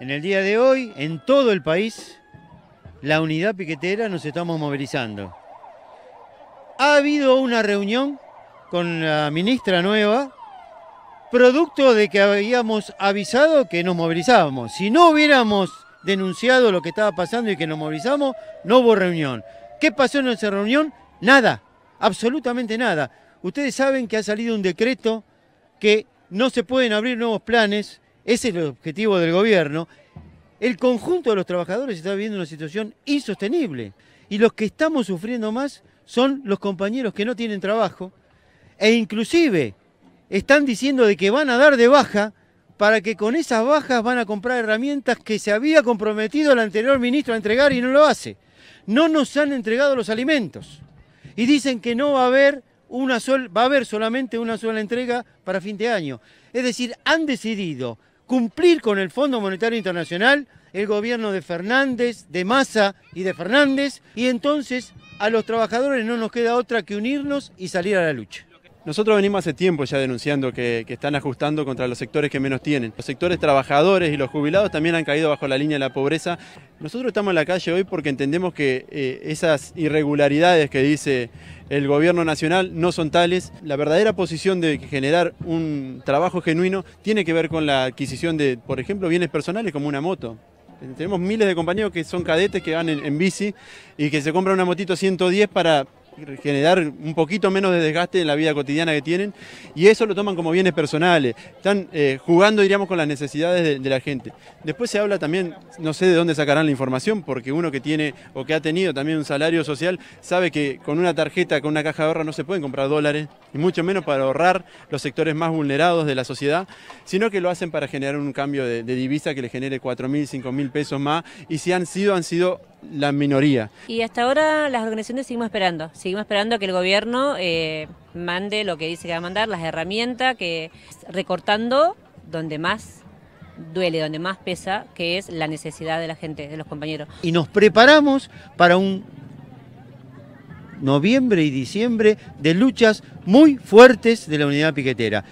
En el día de hoy, en todo el país, la unidad piquetera nos estamos movilizando. Ha habido una reunión con la ministra nueva, producto de que habíamos avisado que nos movilizábamos. Si no hubiéramos denunciado lo que estaba pasando y que nos movilizamos, no hubo reunión. ¿Qué pasó en esa reunión? Nada, absolutamente nada. Ustedes saben que ha salido un decreto que no se pueden abrir nuevos planes ese es el objetivo del gobierno, el conjunto de los trabajadores está viviendo una situación insostenible. Y los que estamos sufriendo más son los compañeros que no tienen trabajo e inclusive están diciendo de que van a dar de baja para que con esas bajas van a comprar herramientas que se había comprometido el anterior ministro a entregar y no lo hace. No nos han entregado los alimentos y dicen que no va a haber una sol, va a haber solamente una sola entrega para fin de año. Es decir, han decidido cumplir con el Fondo Monetario Internacional, el gobierno de Fernández, de Massa y de Fernández, y entonces a los trabajadores no nos queda otra que unirnos y salir a la lucha. Nosotros venimos hace tiempo ya denunciando que, están ajustando contra los sectores que menos tienen. Los sectores trabajadores y los jubilados también han caído bajo la línea de la pobreza. Nosotros estamos en la calle hoy porque entendemos que eh, esas irregularidades que dice el gobierno nacional no son tales. La verdadera posición de generar un trabajo genuino tiene que ver con la adquisición de, por ejemplo, bienes personales como una moto. Tenemos miles de compañeros que son cadetes que van en, bici y que se compran una motito 110 para generar un poquito menos de desgaste en la vida cotidiana que tienen y eso lo toman como bienes personales, están eh, jugando, diríamos, con las necesidades de, la gente. Después se habla también, no sé de dónde sacarán la información, porque uno que tiene o que ha tenido también un salario social sabe que con una tarjeta, con una caja de ahorro no se pueden comprar dólares, y mucho menos para ahorrar los sectores más vulnerados de la sociedad, sino que lo hacen para generar un cambio de, divisa que le genere 4.000, 5.000 pesos más y si han sido, han sido la minoría. Y hasta ahora las organizaciones seguimos esperando, seguimos esperando que el gobierno eh, mande lo que dice que va a mandar, las herramientas, que recortando donde más duele, donde más pesa, que es la necesidad de la gente, de los compañeros. Y nos preparamos para un noviembre y diciembre de luchas muy fuertes de la unidad piquetera.